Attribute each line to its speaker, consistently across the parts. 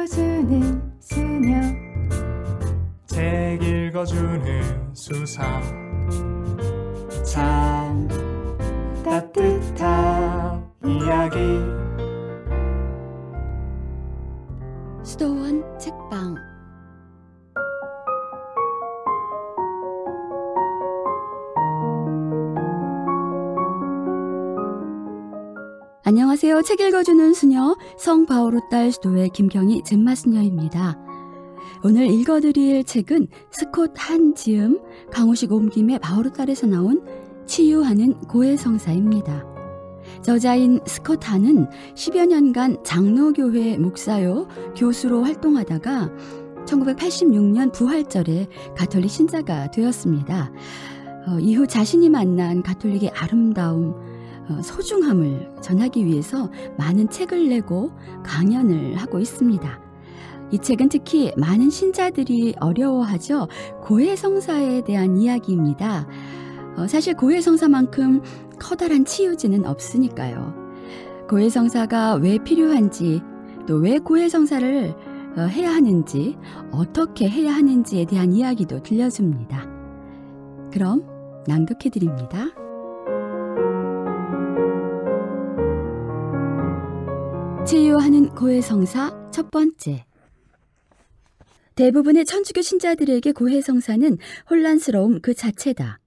Speaker 1: 읽어주는 수녀 책 읽어주는 수사 참 따뜻한 이야기 읽어주는 수녀성 바오로 딸수 도의 김경희 젠마수녀입니다 오늘 읽어드릴 책은 스콧 한지음 강호식 옮김의 바오로 딸에서 나온 치유하는 고해성사입니다. 저자인 스콧 한은 10여 년간 장로교회 목사요 교수로 활동하다가 1986년 부활절에 가톨릭 신자가 되었습니다. 어, 이후 자신이 만난 가톨릭의 아름다움, 어, 소중함을 전하기 위해서 많은 책을 내고 강연을 하고 있습니다. 이 책은 특히 많은 신자들이 어려워하죠. 고해성사에 대한 이야기입니다. 어, 사실 고해성사만큼 커다란 치유지는 없으니까요. 고해성사가 왜 필요한지, 또 왜 고해성사를 어, 해야 하는지, 어떻게 해야 하는지에 대한 이야기도 들려줍니다. 그럼 낭독해드립니다. 치유하는 고해성사 첫 번째 대부분의 천주교 신자들에게 고해성사는 혼란스러움 그 자체다.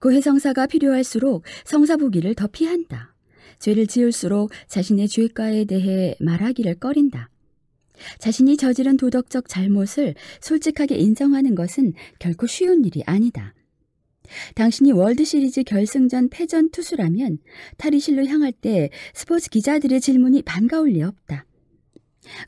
Speaker 1: 고해성사가 필요할수록 성사보기를 더 피한다. 죄를 지을수록 자신의 죄과에 대해 말하기를 꺼린다. 자신이 저지른 도덕적 잘못을 솔직하게 인정하는 것은 결코 쉬운 일이 아니다. 당신이 월드시리즈 결승전 패전 투수라면 탈의실로 향할 때 스포츠 기자들의 질문이 반가울 리 없다.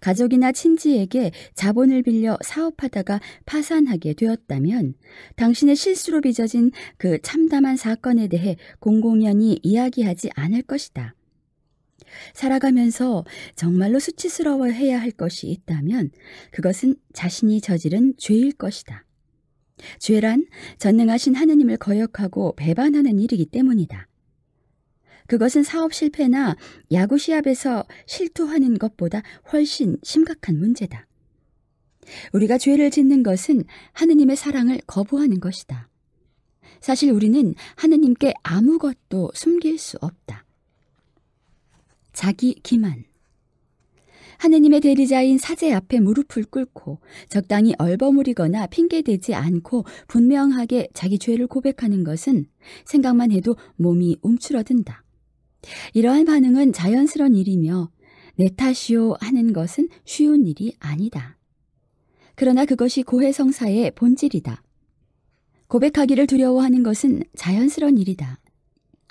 Speaker 1: 가족이나 친지에게 자본을 빌려 사업하다가 파산하게 되었다면 당신의 실수로 빚어진 그 참담한 사건에 대해 공공연히 이야기하지 않을 것이다. 살아가면서 정말로 수치스러워해야 할 것이 있다면 그것은 자신이 저지른 죄일 것이다. 죄란 전능하신 하느님을 거역하고 배반하는 일이기 때문이다. 그것은 사업 실패나 야구 시합에서 실투하는 것보다 훨씬 심각한 문제다. 우리가 죄를 짓는 것은 하느님의 사랑을 거부하는 것이다. 사실 우리는 하느님께 아무것도 숨길 수 없다. 자기 기만. 하느님의 대리자인 사제 앞에 무릎을 꿇고 적당히 얼버무리거나 핑계대지 않고 분명하게 자기 죄를 고백하는 것은 생각만 해도 몸이 움츠러든다. 이러한 반응은 자연스러운 일이며 내 탓이요 하는 것은 쉬운 일이 아니다. 그러나 그것이 고해성사의 본질이다. 고백하기를 두려워하는 것은 자연스러운 일이다.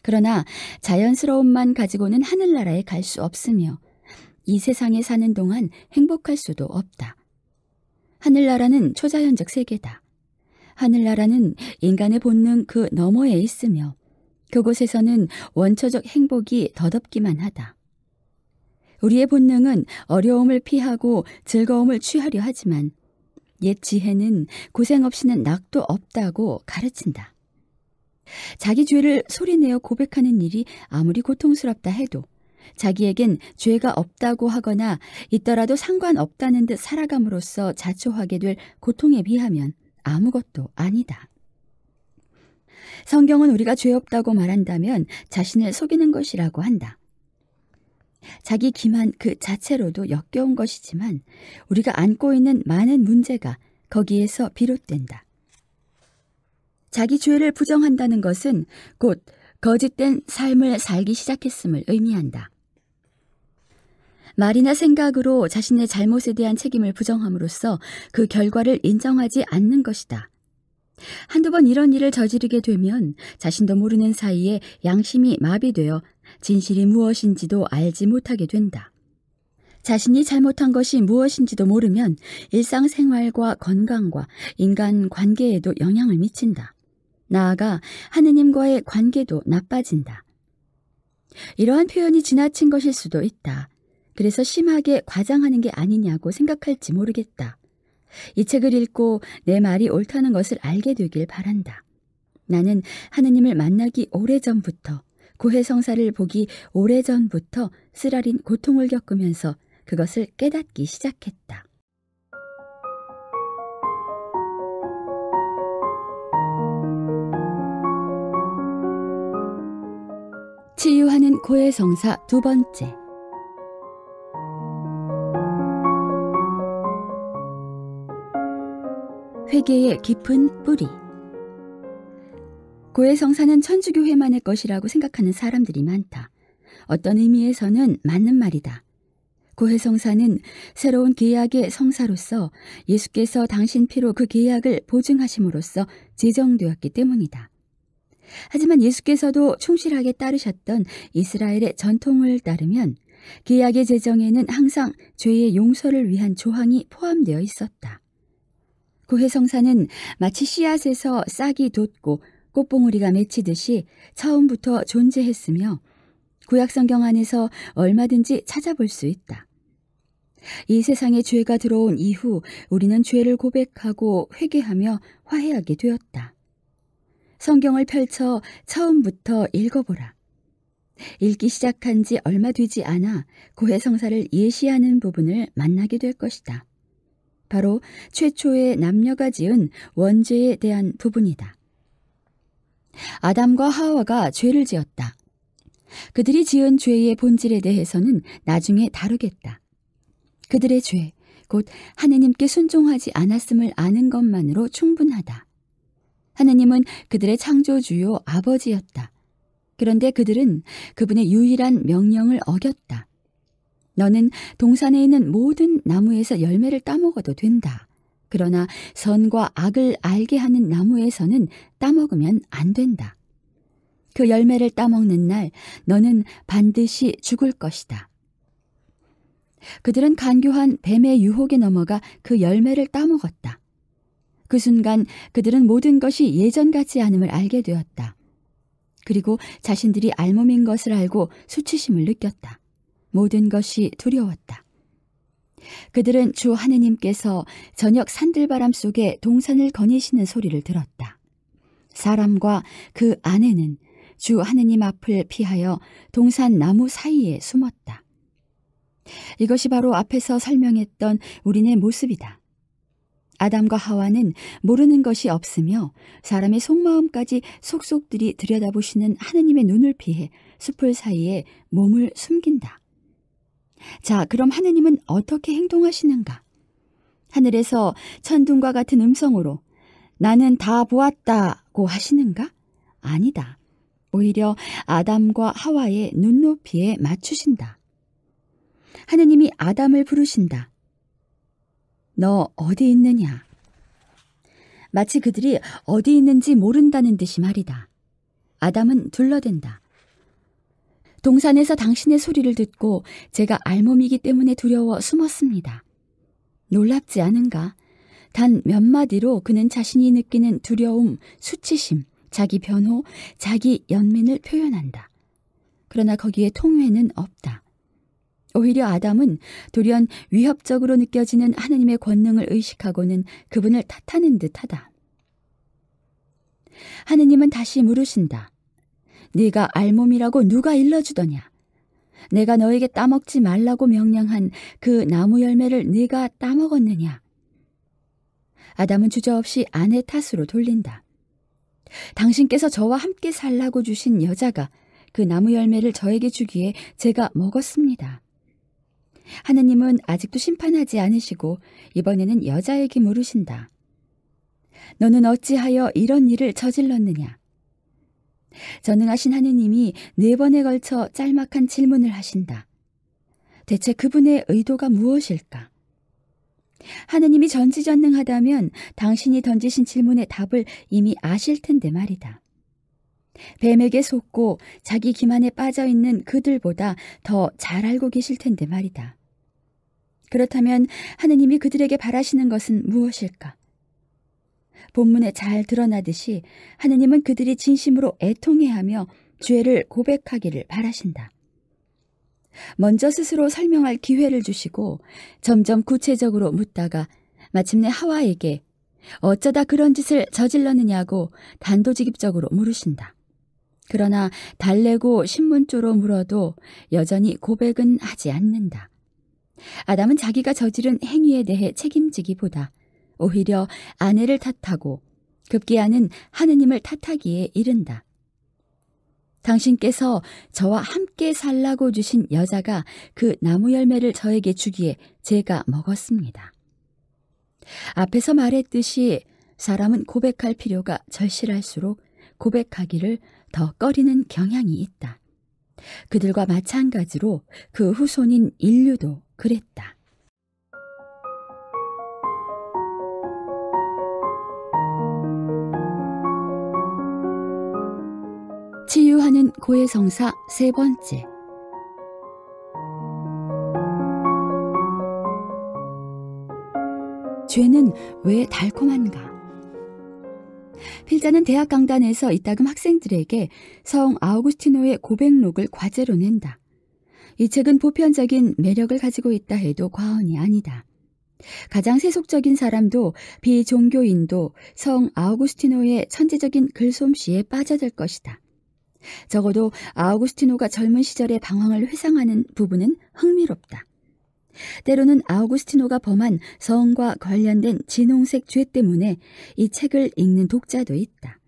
Speaker 1: 그러나 자연스러움만 가지고는 하늘나라에 갈 수 없으며 이 세상에 사는 동안 행복할 수도 없다. 하늘나라는 초자연적 세계다. 하늘나라는 인간의 본능 그 너머에 있으며 그곳에서는 원초적 행복이 더덥기만 하다. 우리의 본능은 어려움을 피하고 즐거움을 취하려 하지만 옛 지혜는 고생 없이는 낙도 없다고 가르친다. 자기 죄를 소리내어 고백하는 일이 아무리 고통스럽다 해도 자기에겐 죄가 없다고 하거나 있더라도 상관없다는 듯 살아감으로써 자초하게 될 고통에 비하면 아무것도 아니다. 성경은 우리가 죄 없다고 말한다면 자신을 속이는 것이라고 한다. 자기 기만 그 자체로도 역겨운 것이지만 우리가 안고 있는 많은 문제가 거기에서 비롯된다. 자기 죄를 부정한다는 것은 곧 거짓된 삶을 살기 시작했음을 의미한다. 말이나 생각으로 자신의 잘못에 대한 책임을 부정함으로써 그 결과를 인정하지 않는 것이다. 한두 번 이런 일을 저지르게 되면 자신도 모르는 사이에 양심이 마비되어 진실이 무엇인지도 알지 못하게 된다. 자신이 잘못한 것이 무엇인지도 모르면 일상생활과 건강과 인간 관계에도 영향을 미친다. 나아가 하느님과의 관계도 나빠진다. 이러한 표현이 지나친 것일 수도 있다. 그래서 심하게 과장하는 게 아니냐고 생각할지 모르겠다. 이 책을 읽고 내 말이 옳다는 것을 알게 되길 바란다. 나는 하느님을 만나기 오래전부터 고해성사를 보기 오래전부터 쓰라린 고통을 겪으면서 그것을 깨닫기 시작했다. 치유하는 고해성사 두 번째 회계의 깊은 뿌리. 고해성사는 천주교회만의 것이라고 생각하는 사람들이 많다. 어떤 의미에서는 맞는 말이다. 고해성사는 새로운 계약의 성사로서 예수께서 당신 피로 그 계약을 보증하심으로써 제정되었기 때문이다. 하지만 예수께서도 충실하게 따르셨던 이스라엘의 전통을 따르면 계약의 제정에는 항상 죄의 용서를 위한 조항이 포함되어 있었다. 구해성사는 그 마치 씨앗에서 싹이 돋고 꽃봉오리가 맺히듯이 처음부터 존재했으며 구약성경 안에서 얼마든지 찾아볼 수 있다. 이 세상에 죄가 들어온 이후 우리는 죄를 고백하고 회개하며 화해하게 되었다. 성경을 펼쳐 처음부터 읽어보라. 읽기 시작한 지 얼마 되지 않아 고해성사를 그 예시하는 부분을 만나게 될 것이다. 바로 최초의 남녀가 지은 원죄에 대한 부분이다. 아담과 하와가 죄를 지었다. 그들이 지은 죄의 본질에 대해서는 나중에 다루겠다. 그들의 죄, 곧 하느님께 순종하지 않았음을 아는 것만으로 충분하다. 하느님은 그들의 창조주요 아버지였다. 그런데 그들은 그분의 유일한 명령을 어겼다. 너는 동산에 있는 모든 나무에서 열매를 따먹어도 된다. 그러나 선과 악을 알게 하는 나무에서는 따먹으면 안 된다. 그 열매를 따먹는 날 너는 반드시 죽을 것이다. 그들은 간교한 뱀의 유혹에 넘어가 그 열매를 따먹었다. 그 순간 그들은 모든 것이 예전 같지 않음을 알게 되었다. 그리고 자신들이 알몸인 것을 알고 수치심을 느꼈다. 모든 것이 두려웠다. 그들은 주 하느님께서 저녁 산들바람 속에 동산을 거니시는 소리를 들었다. 사람과 그 아내는 주 하느님 앞을 피하여 동산 나무 사이에 숨었다. 이것이 바로 앞에서 설명했던 우리네 모습이다. 아담과 하와는 모르는 것이 없으며 사람의 속마음까지 속속들이 들여다보시는 하느님의 눈을 피해 숲을 사이에 몸을 숨긴다. 자, 그럼 하느님은 어떻게 행동하시는가? 하늘에서 천둥과 같은 음성으로 나는 다 보았다고 하시는가? 아니다. 오히려 아담과 하와의 눈높이에 맞추신다. 하느님이 아담을 부르신다. 너 어디 있느냐? 마치 그들이 어디 있는지 모른다는 듯이 말이다. 아담은 둘러댄다. 동산에서 당신의 소리를 듣고 제가 알몸이기 때문에 두려워 숨었습니다. 놀랍지 않은가? 단 몇 마디로 그는 자신이 느끼는 두려움, 수치심, 자기 변호, 자기 연민을 표현한다. 그러나 거기에 통회는 없다. 오히려 아담은 돌연 위협적으로 느껴지는 하느님의 권능을 의식하고는 그분을 탓하는 듯하다. 하느님은 다시 물으신다. 네가 알몸이라고 누가 일러주더냐? 내가 너에게 따먹지 말라고 명령한 그 나무 열매를 네가 따먹었느냐? 아담은 주저없이 아내 탓으로 돌린다. 당신께서 저와 함께 살라고 주신 여자가 그 나무 열매를 저에게 주기에 제가 먹었습니다. 하느님은 아직도 심판하지 않으시고 이번에는 여자에게 물으신다. 너는 어찌하여 이런 일을 저질렀느냐? 전능하신 하느님이 네 번에 걸쳐 짤막한 질문을 하신다. 대체 그분의 의도가 무엇일까? 하느님이 전지전능하다면 당신이 던지신 질문의 답을 이미 아실 텐데 말이다. 뱀에게 속고 자기 기만에 빠져 있는 그들보다 더 잘 알고 계실 텐데 말이다. 그렇다면 하느님이 그들에게 바라시는 것은 무엇일까? 본문에 잘 드러나듯이 하느님은 그들이 진심으로 애통해하며 죄를 고백하기를 바라신다. 먼저 스스로 설명할 기회를 주시고 점점 구체적으로 묻다가 마침내 하와에게 어쩌다 그런 짓을 저질렀느냐고 단도직입적으로 물으신다. 그러나 달래고 신문조로 물어도 여전히 고백은 하지 않는다. 아담은 자기가 저지른 행위에 대해 책임지기보다 오히려 아내를 탓하고 급기야는 하느님을 탓하기에 이른다. 당신께서 저와 함께 살라고 주신 여자가 그 나무 열매를 저에게 주기에 제가 먹었습니다. 앞에서 말했듯이 사람은 고백할 필요가 절실할수록 고백하기를 더 꺼리는 경향이 있다. 그들과 마찬가지로 그 후손인 인류도 그랬다. 고해 성사 세 번째 죄는 왜 달콤한가? 필자는 대학 강단에서 이따금 학생들에게 성 아우구스티노의 고백록을 과제로 낸다. 이 책은 보편적인 매력을 가지고 있다 해도 과언이 아니다. 가장 세속적인 사람도 비종교인도 성 아우구스티노의 천재적인 글솜씨에 빠져들 것이다. 적어도 아우구스티노가 젊은 시절의 방황을 회상하는 부분은 흥미롭다. 때로는 아우구스티노가 범한 성과 관련된 진홍색 죄 때문에 이 책을 읽는 독자도 있다.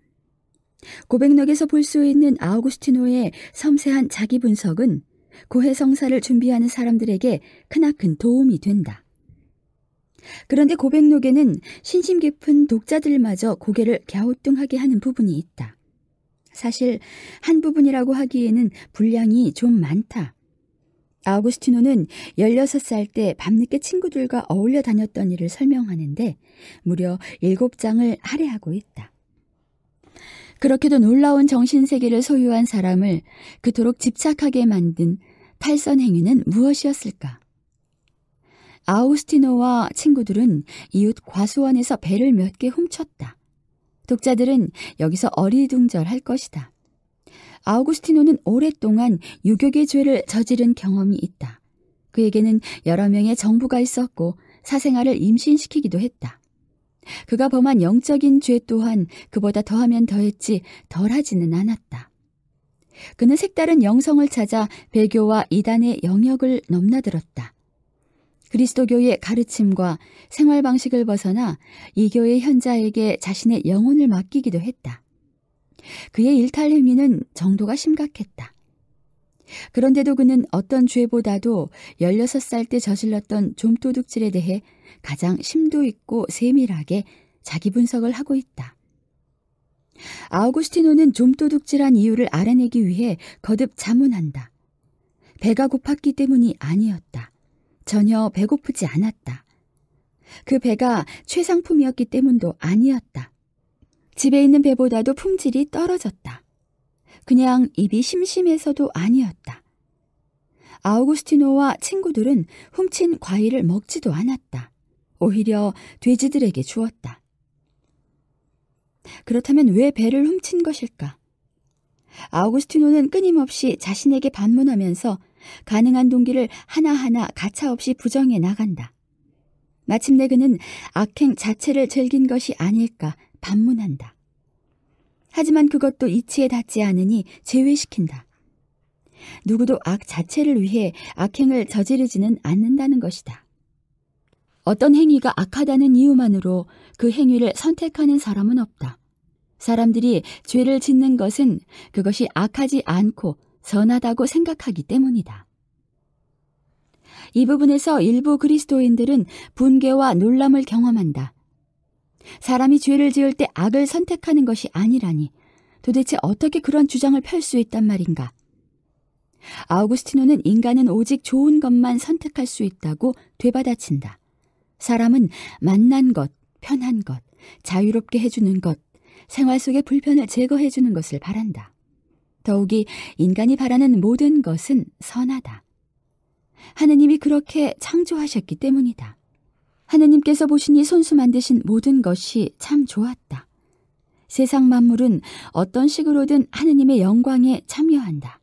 Speaker 1: 고백록에서 볼 수 있는 아우구스티노의 섬세한 자기 분석은 고해성사를 준비하는 사람들에게 크나큰 도움이 된다. 그런데 고백록에는 신심 깊은 독자들마저 고개를 갸우뚱하게 하는 부분이 있다. 사실 한 부분이라고 하기에는 분량이 좀 많다. 아우구스티노는 16살 때 밤늦게 친구들과 어울려 다녔던 일을 설명하는데 무려 7장을 할애하고 있다. 그렇게도 놀라운 정신세계를 소유한 사람을 그토록 집착하게 만든 탈선 행위는 무엇이었을까? 아우스티노와 친구들은 이웃 과수원에서 배를 몇 개 훔쳤다. 독자들은 여기서 어리둥절할 것이다. 아우구스티노는 오랫동안 유격의 죄를 저지른 경험이 있다. 그에게는 여러 명의 정부가 있었고 사생활을 임신시키기도 했다. 그가 범한 영적인 죄 또한 그보다 더하면 더했지 덜하지는 않았다. 그는 색다른 영성을 찾아 배교와 이단의 영역을 넘나들었다. 그리스도교의 가르침과 생활 방식을 벗어나 이교의 현자에게 자신의 영혼을 맡기기도 했다. 그의 일탈 행위는 정도가 심각했다. 그런데도 그는 어떤 죄보다도 16살 때 저질렀던 좀도둑질에 대해 가장 심도 있고 세밀하게 자기 분석을 하고 있다. 아우구스티노는 좀도둑질한 이유를 알아내기 위해 거듭 자문한다. 배가 고팠기 때문이 아니었다. 전혀 배고프지 않았다. 그 배가 최상품이었기 때문도 아니었다. 집에 있는 배보다도 품질이 떨어졌다. 그냥 입이 심심해서도 아니었다. 아우구스티노와 친구들은 훔친 과일을 먹지도 않았다. 오히려 돼지들에게 주었다. 그렇다면 왜 배를 훔친 것일까? 아우구스티노는 끊임없이 자신에게 반문하면서 가능한 동기를 하나하나 가차없이 부정해 나간다. 마침내 그는 악행 자체를 즐긴 것이 아닐까 반문한다. 하지만 그것도 이치에 닿지 않으니 제외시킨다. 누구도 악 자체를 위해 악행을 저지르지는 않는다는 것이다. 어떤 행위가 악하다는 이유만으로 그 행위를 선택하는 사람은 없다. 사람들이 죄를 짓는 것은 그것이 악하지 않고 선하다고 생각하기 때문이다. 이 부분에서 일부 그리스도인들은 분개와 놀람을 경험한다. 사람이 죄를 지을 때 악을 선택하는 것이 아니라니 도대체 어떻게 그런 주장을 펼 수 있단 말인가? 아우구스티노는 인간은 오직 좋은 것만 선택할 수 있다고 되받아친다. 사람은 만난 것, 편한 것, 자유롭게 해주는 것, 생활 속의 불편을 제거해주는 것을 바란다. 더욱이 인간이 바라는 모든 것은 선하다. 하느님이 그렇게 창조하셨기 때문이다. 하느님께서 보시니 손수 만드신 모든 것이 참 좋았다. 세상 만물은 어떤 식으로든 하느님의 영광에 참여한다.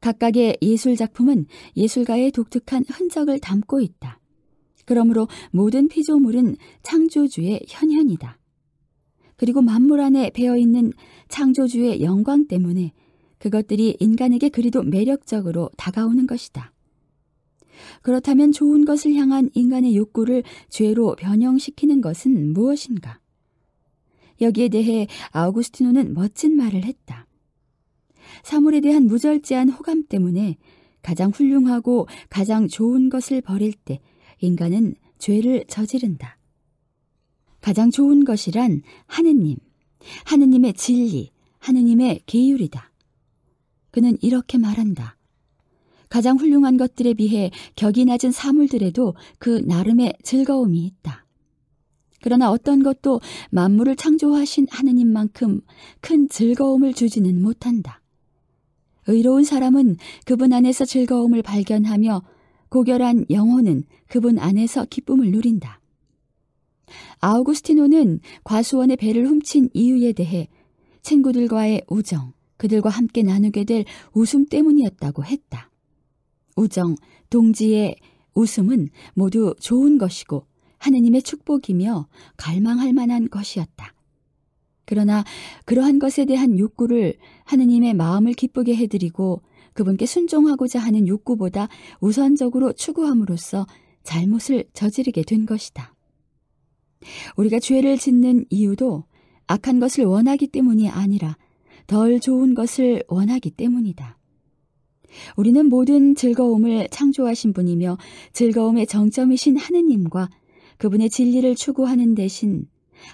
Speaker 1: 각각의 예술 작품은 예술가의 독특한 흔적을 담고 있다. 그러므로 모든 피조물은 창조주의 현현이다. 그리고 만물 안에 배어 있는 창조주의 영광 때문에 그것들이 인간에게 그리도 매력적으로 다가오는 것이다. 그렇다면 좋은 것을 향한 인간의 욕구를 죄로 변형시키는 것은 무엇인가? 여기에 대해 아우구스티노는 멋진 말을 했다. 사물에 대한 무절제한 호감 때문에 가장 훌륭하고 가장 좋은 것을 버릴 때 인간은 죄를 저지른다. 가장 좋은 것이란 하느님, 하느님의 진리, 하느님의 계율이다. 그는 이렇게 말한다. 가장 훌륭한 것들에 비해 격이 낮은 사물들에도 그 나름의 즐거움이 있다. 그러나 어떤 것도 만물을 창조하신 하느님만큼 큰 즐거움을 주지는 못한다. 의로운 사람은 그분 안에서 즐거움을 발견하며 고결한 영혼은 그분 안에서 기쁨을 누린다. 아우구스티노는 과수원의 배를 훔친 이유에 대해 친구들과의 우정, 그들과 함께 나누게 될 웃음 때문이었다고 했다. 우정, 동지의 웃음은 모두 좋은 것이고 하느님의 축복이며 갈망할 만한 것이었다. 그러나 그러한 것에 대한 욕구를 하느님의 마음을 기쁘게 해드리고 그분께 순종하고자 하는 욕구보다 우선적으로 추구함으로써 잘못을 저지르게 된 것이다. 우리가 죄를 짓는 이유도 악한 것을 원하기 때문이 아니라 덜 좋은 것을 원하기 때문이다. 우리는 모든 즐거움을 창조하신 분이며 즐거움의 정점이신 하느님과 그분의 진리를 추구하는 대신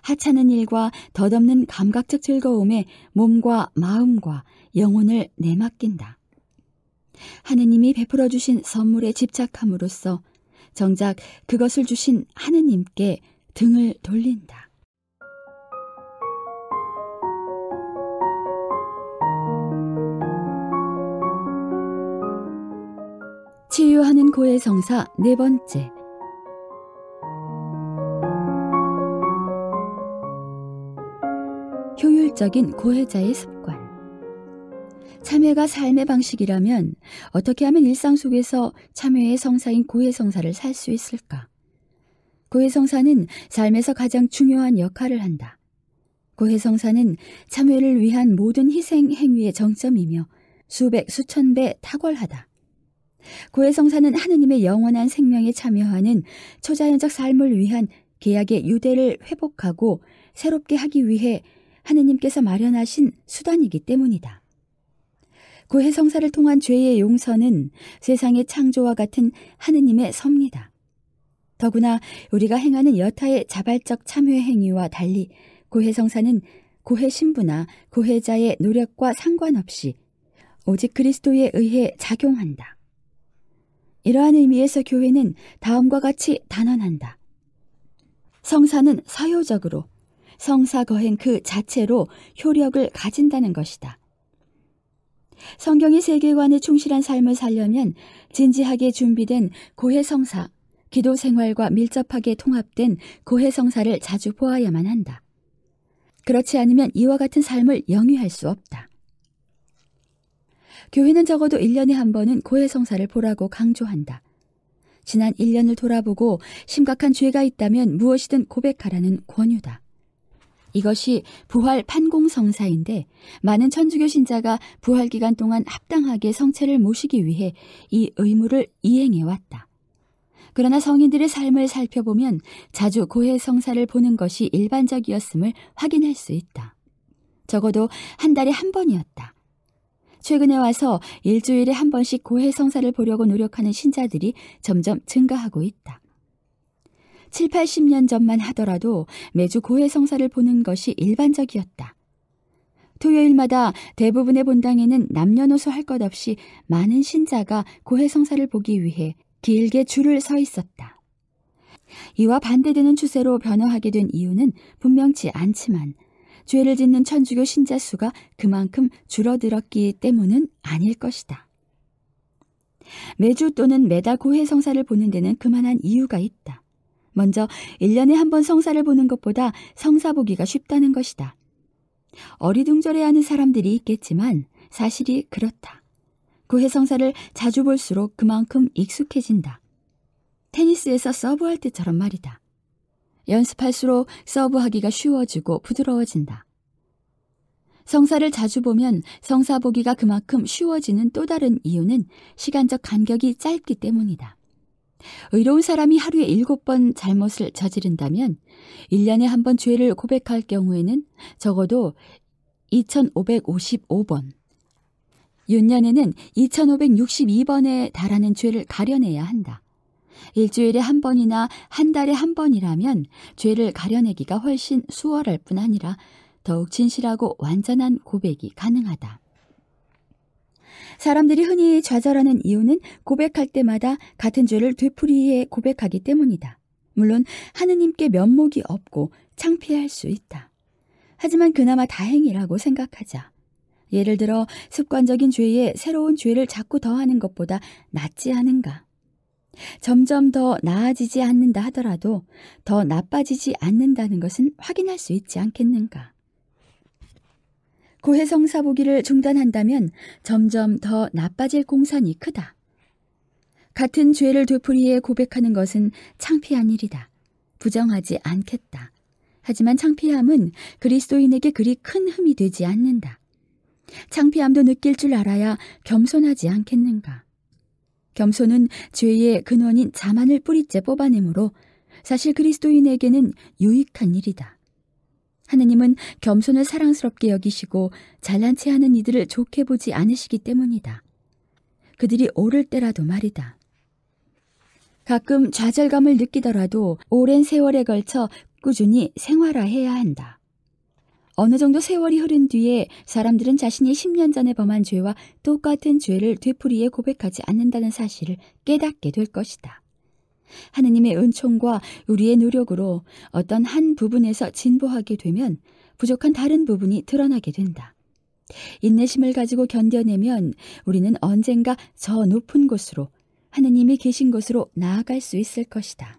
Speaker 1: 하찮은 일과 덧없는 감각적 즐거움에 몸과 마음과 영혼을 내맡긴다. 하느님이 베풀어 주신 선물에 집착함으로써 정작 그것을 주신 하느님께 등을 돌린다. 치유하는 고의 성사 네 번째. 효율적인 고해자의 습관. 참회가 삶의 방식이라면 어떻게 하면 일상 속에서 참회의 성사인 고해 성사를 살 수 있을까? 구해성사는 삶에서 가장 중요한 역할을 한다. 구해성사는참회를 위한 모든 희생 행위의 정점이며 수백 수천 배 탁월하다. 구해성사는 하느님의 영원한 생명에 참여하는 초자연적 삶을 위한 계약의 유대를 회복하고 새롭게 하기 위해 하느님께서 마련하신 수단이기 때문이다. 구해성사를 통한 죄의 용서는 세상의 창조와 같은 하느님의 섭니다. 더구나 우리가 행하는 여타의 자발적 참여의 행위와 달리 고해 성사는 고해 신부나 고해자의 노력과 상관없이 오직 그리스도에 의해 작용한다. 이러한 의미에서 교회는 다음과 같이 단언한다. 성사는 사효적으로 성사 거행 그 자체로 효력을 가진다는 것이다. 성경의 세계관에 충실한 삶을 살려면 진지하게 준비된 고해 성사 기도 생활과 밀접하게 통합된 고해성사를 자주 보아야만 한다. 그렇지 않으면 이와 같은 삶을 영위할 수 없다. 교회는 적어도 1년에 한 번은 고해성사를 보라고 강조한다. 지난 1년을 돌아보고 심각한 죄가 있다면 무엇이든 고백하라는 권유다. 이것이 부활 판공성사인데 많은 천주교 신자가 부활 기간 동안 합당하게 성체를 모시기 위해 이 의무를 이행해 왔다. 그러나 성인들의 삶을 살펴보면 자주 고해 성사를 보는 것이 일반적이었음을 확인할 수 있다. 적어도 한 달에 한 번이었다. 최근에 와서 일주일에 한 번씩 고해 성사를 보려고 노력하는 신자들이 점점 증가하고 있다. 7, 80년 전만 하더라도 매주 고해 성사를 보는 것이 일반적이었다. 토요일마다 대부분의 본당에는 남녀노소 할 것 없이 많은 신자가 고해 성사를 보기 위해 길게 줄을 서 있었다. 이와 반대되는 추세로 변화하게 된 이유는 분명치 않지만 죄를 짓는 천주교 신자 수가 그만큼 줄어들었기 때문은 아닐 것이다. 매주 또는 매달 고해 성사를 보는 데는 그만한 이유가 있다. 먼저 1년에 한 번 성사를 보는 것보다 성사 보기가 쉽다는 것이다. 어리둥절해하는 사람들이 있겠지만 사실이 그렇다. 그 해성사를 자주 볼수록 그만큼 익숙해진다. 테니스에서 서브할 때처럼 말이다. 연습할수록 서브하기가 쉬워지고 부드러워진다. 성사를 자주 보면 성사 보기가 그만큼 쉬워지는 또 다른 이유는 시간적 간격이 짧기 때문이다. 의로운 사람이 하루에 일곱 번 잘못을 저지른다면 1년에 한 번 죄를 고백할 경우에는 적어도 2555번, 윤년에는 2562번에 달하는 죄를 가려내야 한다. 일주일에 한 번이나 한 달에 한 번이라면 죄를 가려내기가 훨씬 수월할 뿐 아니라 더욱 진실하고 완전한 고백이 가능하다. 사람들이 흔히 좌절하는 이유는 고백할 때마다 같은 죄를 되풀이해 고백하기 때문이다. 물론 하느님께 면목이 없고 창피할 수 있다. 하지만 그나마 다행이라고 생각하자. 예를 들어 습관적인 죄에 새로운 죄를 자꾸 더하는 것보다 낫지 않은가. 점점 더 나아지지 않는다 하더라도 더 나빠지지 않는다는 것은 확인할 수 있지 않겠는가. 고해성사보기를 중단한다면 점점 더 나빠질 공산이 크다. 같은 죄를 되풀이해 고백하는 것은 창피한 일이다. 부정하지 않겠다. 하지만 창피함은 그리스도인에게 그리 큰 흠이 되지 않는다. 창피함도 느낄 줄 알아야 겸손하지 않겠는가. 겸손은 죄의 근원인 자만을 뿌리째 뽑아내므로 사실 그리스도인에게는 유익한 일이다. 하느님은 겸손을 사랑스럽게 여기시고 잘난 체 하는 이들을 좋게 보지 않으시기 때문이다. 그들이 오를 때라도 말이다. 가끔 좌절감을 느끼더라도 오랜 세월에 걸쳐 꾸준히 생활화해야 한다. 어느 정도 세월이 흐른 뒤에 사람들은 자신이 10년 전에 범한 죄와 똑같은 죄를 되풀이에 고백하지 않는다는 사실을 깨닫게 될 것이다. 하느님의 은총과 우리의 노력으로 어떤 한 부분에서 진보하게 되면 부족한 다른 부분이 드러나게 된다. 인내심을 가지고 견뎌내면 우리는 언젠가 저 높은 곳으로 하느님이 계신 곳으로 나아갈 수 있을 것이다.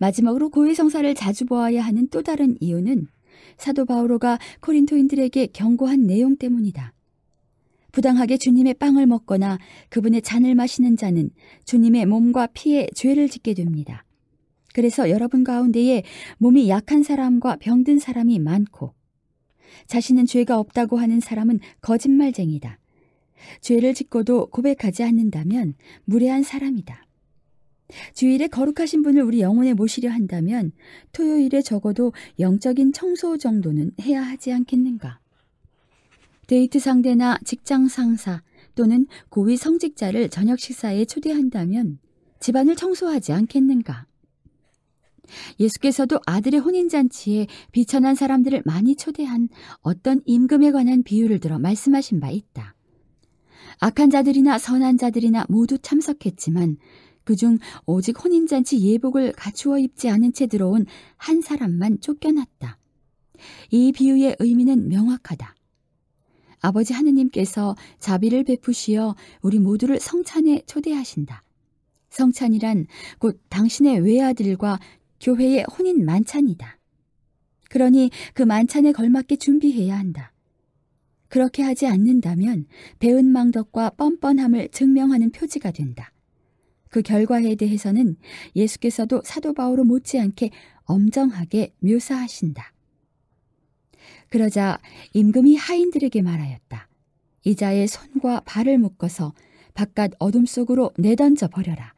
Speaker 1: 마지막으로 고해성사를 자주 보아야 하는 또 다른 이유는 사도 바오로가 코린토인들에게 경고한 내용 때문이다. 부당하게 주님의 빵을 먹거나 그분의 잔을 마시는 자는 주님의 몸과 피에 죄를 짓게 됩니다. 그래서 여러분 가운데에 몸이 약한 사람과 병든 사람이 많고 자신은 죄가 없다고 하는 사람은 거짓말쟁이다. 죄를 짓고도 고백하지 않는다면 무례한 사람이다. 주일에 거룩하신 분을 우리 영혼에 모시려 한다면 토요일에 적어도 영적인 청소 정도는 해야 하지 않겠는가? 데이트 상대나 직장 상사 또는 고위 성직자를 저녁 식사에 초대한다면 집안을 청소하지 않겠는가? 예수께서도 아들의 혼인잔치에 비천한 사람들을 많이 초대한 어떤 임금에 관한 비유를 들어 말씀하신 바 있다. 악한 자들이나 선한 자들이나 모두 참석했지만 그중 오직 혼인잔치 예복을 갖추어 입지 않은 채 들어온 한 사람만 쫓겨났다. 이 비유의 의미는 명확하다. 아버지 하느님께서 자비를 베푸시어 우리 모두를 성찬에 초대하신다. 성찬이란 곧 당신의 외아들과 교회의 혼인 만찬이다. 그러니 그 만찬에 걸맞게 준비해야 한다. 그렇게 하지 않는다면 배은망덕과 뻔뻔함을 증명하는 표지가 된다. 그 결과에 대해서는 예수께서도 사도 바오로 못지않게 엄정하게 묘사하신다. 그러자 임금이 하인들에게 말하였다. 이자의 손과 발을 묶어서 바깥 어둠 속으로 내던져 버려라.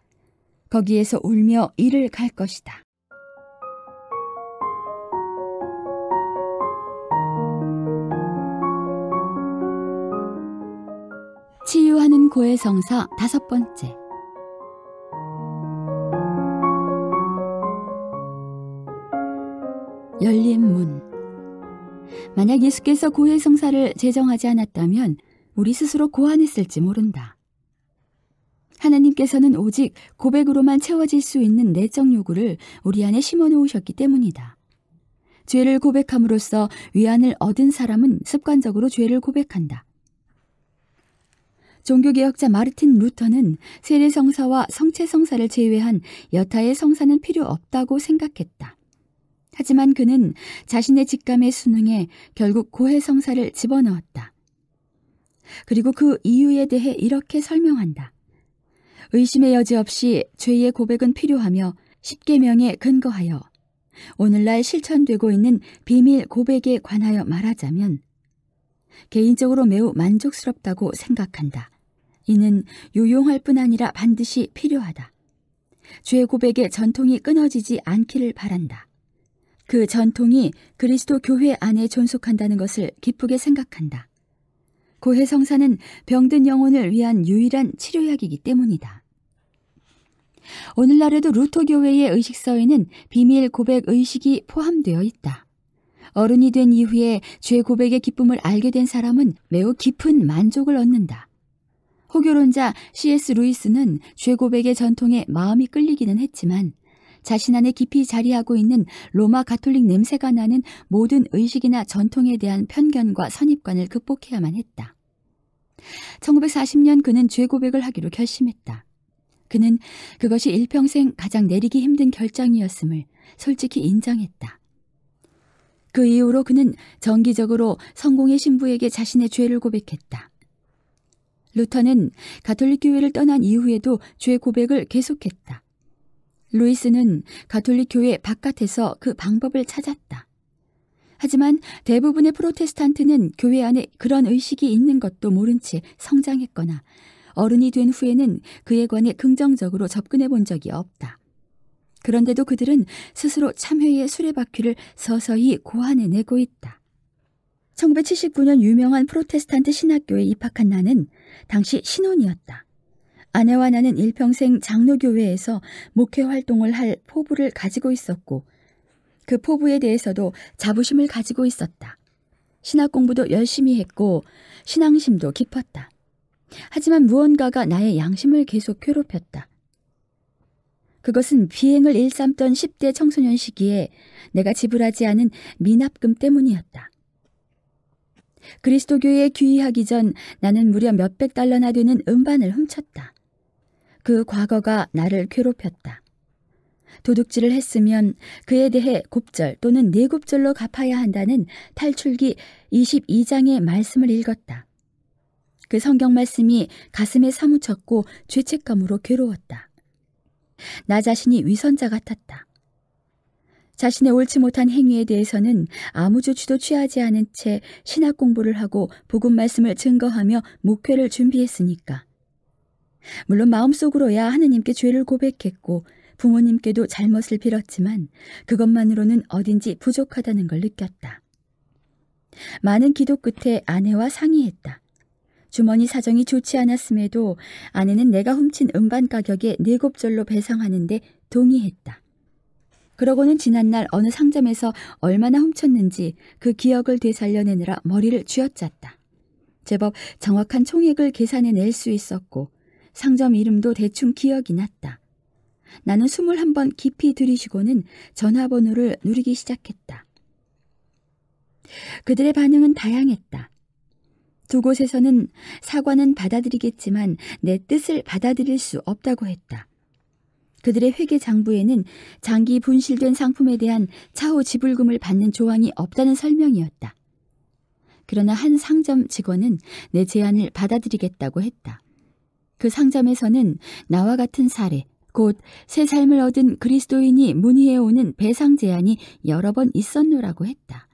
Speaker 1: 거기에서 울며 이를 갈 것이다. 치유하는 고해 성사 다섯 번째. 만약 예수께서 고해 성사를 제정하지 않았다면 우리 스스로 고안했을지 모른다. 하나님께서는 오직 고백으로만 채워질 수 있는 내적 요구를 우리 안에 심어 놓으셨기 때문이다. 죄를 고백함으로써 위안을 얻은 사람은 습관적으로 죄를 고백한다. 종교개혁자 마르틴 루터는 세례성사와 성체성사를 제외한 여타의 성사는 필요 없다고 생각했다. 하지만 그는 자신의 직감의순응에 결국 고해성사를 집어넣었다. 그리고 그 이유에 대해 이렇게 설명한다. 의심의 여지 없이 죄의 고백은 필요하며 십계명에 근거하여 오늘날 실천되고 있는 비밀 고백에 관하여 말하자면 개인적으로 매우 만족스럽다고 생각한다. 이는 유용할 뿐 아니라 반드시 필요하다. 죄 고백의 전통이 끊어지지 않기를 바란다. 그 전통이 그리스도 교회 안에 존속한다는 것을 기쁘게 생각한다. 고해 성사는 병든 영혼을 위한 유일한 치료약이기 때문이다. 오늘날에도 루터 교회의 의식서에는 비밀 고백 의식이 포함되어 있다. 어른이 된 이후에 죄 고백의 기쁨을 알게 된 사람은 매우 깊은 만족을 얻는다. 호교론자 C.S. 루이스는 죄 고백의 전통에 마음이 끌리기는 했지만 자신 안에 깊이 자리하고 있는 로마 가톨릭 냄새가 나는 모든 의식이나 전통에 대한 편견과 선입관을 극복해야만 했다. 1940년 그는 죄 고백을 하기로 결심했다. 그는 그것이 일평생 가장 내리기 힘든 결정이었음을 솔직히 인정했다. 그 이후로 그는 정기적으로 성공의 신부에게 자신의 죄를 고백했다. 루터는 가톨릭 교회를 떠난 이후에도 죄 고백을 계속했다. 루이스는 가톨릭 교회 바깥에서 그 방법을 찾았다. 하지만 대부분의 프로테스탄트는 교회 안에 그런 의식이 있는 것도 모른 채 성장했거나 어른이 된 후에는 그에 관해 긍정적으로 접근해 본 적이 없다. 그런데도 그들은 스스로 참회의 수레바퀴를 서서히 고안해내고 있다. 1979년 유명한 프로테스탄트 신학교에 입학한 나는 당시 신혼이었다. 아내와 나는 일평생 장로교회에서 목회 활동을 할 포부를 가지고 있었고 그 포부에 대해서도 자부심을 가지고 있었다. 신학 공부도 열심히 했고 신앙심도 깊었다. 하지만 무언가가 나의 양심을 계속 괴롭혔다. 그것은 비행을 일삼던 10대 청소년 시기에 내가 지불하지 않은 미납금 때문이었다. 그리스도교에 귀의하기 전 나는 무려 몇백 달러나 되는 음반을 훔쳤다. 그 과거가 나를 괴롭혔다. 도둑질을 했으면 그에 대해 곱절 또는 네곱절로 갚아야 한다는 탈출기 22장의 말씀을 읽었다. 그 성경 말씀이 가슴에 사무쳤고 죄책감으로 괴로웠다. 나 자신이 위선자 같았다. 자신의 옳지 못한 행위에 대해서는 아무 조치도 취하지 않은 채 신학 공부를 하고 복음 말씀을 증거하며 목회를 준비했으니까. 물론 마음속으로야 하느님께 죄를 고백했고 부모님께도 잘못을 빌었지만 그것만으로는 어딘지 부족하다는 걸 느꼈다. 많은 기도 끝에 아내와 상의했다. 주머니 사정이 좋지 않았음에도 아내는 내가 훔친 음반 가격에 네 곱절로 배상하는데 동의했다. 그러고는 지난날 어느 상점에서 얼마나 훔쳤는지 그 기억을 되살려내느라 머리를 쥐어짰다. 제법 정확한 총액을 계산해낼 수 있었고 상점 이름도 대충 기억이 났다. 나는 숨을 한 번 깊이 들이쉬고는 전화번호를 누리기 시작했다. 그들의 반응은 다양했다. 두 곳에서는 사과는 받아들이겠지만 내 뜻을 받아들일 수 없다고 했다. 그들의 회계 장부에는 장기 분실된 상품에 대한 차후 지불금을 받는 조항이 없다는 설명이었다. 그러나 한 상점 직원은 내 제안을 받아들이겠다고 했다. 그 상점에서는 나와 같은 사례, 곧 새 삶을 얻은 그리스도인이 문의해오는 배상 제한이 여러 번 있었노라고 했다.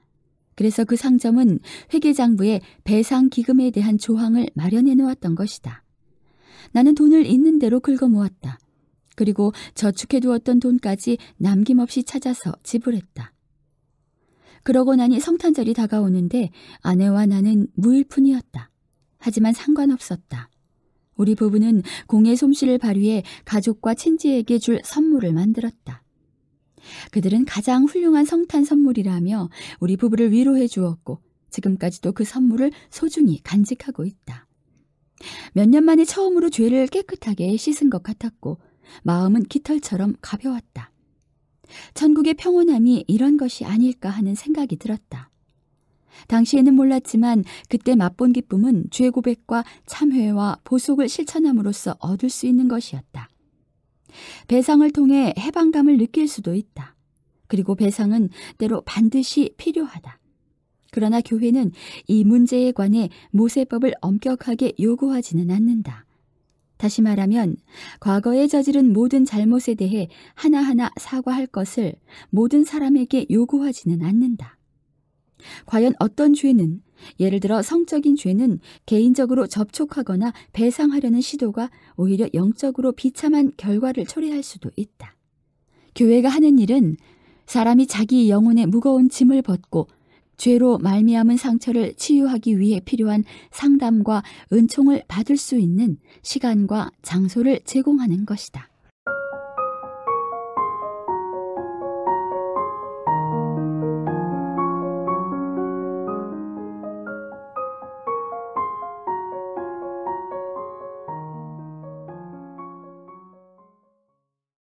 Speaker 1: 그래서 그 상점은 회계장부에 배상 기금에 대한 조항을 마련해 놓았던 것이다. 나는 돈을 있는 대로 긁어 모았다. 그리고 저축해 두었던 돈까지 남김없이 찾아서 지불했다. 그러고 나니 성탄절이 다가오는데 아내와 나는 무일푼이었다. 하지만 상관없었다. 우리 부부는 공의 솜씨를 발휘해 가족과 친지에게 줄 선물을 만들었다. 그들은 가장 훌륭한 성탄 선물이라며 우리 부부를 위로해 주었고 지금까지도 그 선물을 소중히 간직하고 있다. 몇 년 만에 처음으로 죄를 깨끗하게 씻은 것 같았고 마음은 깃털처럼 가벼웠다. 천국의 평온함이 이런 것이 아닐까 하는 생각이 들었다. 당시에는 몰랐지만 그때 맛본 기쁨은 죄 고백과 참회와 보속을 실천함으로써 얻을 수 있는 것이었다. 배상을 통해 해방감을 느낄 수도 있다. 그리고 배상은 때로 반드시 필요하다. 그러나 교회는 이 문제에 관해 모세법을 엄격하게 요구하지는 않는다. 다시 말하면 과거에 저지른 모든 잘못에 대해 하나하나 사과할 것을 모든 사람에게 요구하지는 않는다. 과연 어떤 죄는 예를 들어 성적인 죄는 개인적으로 접촉하거나 배상하려는 시도가 오히려 영적으로 비참한 결과를 초래할 수도 있다. 교회가 하는 일은 사람이 자기 영혼의 무거운 짐을 벗고 죄로 말미암은 상처를 치유하기 위해 필요한 상담과 은총을 받을 수 있는 시간과 장소를 제공하는 것이다.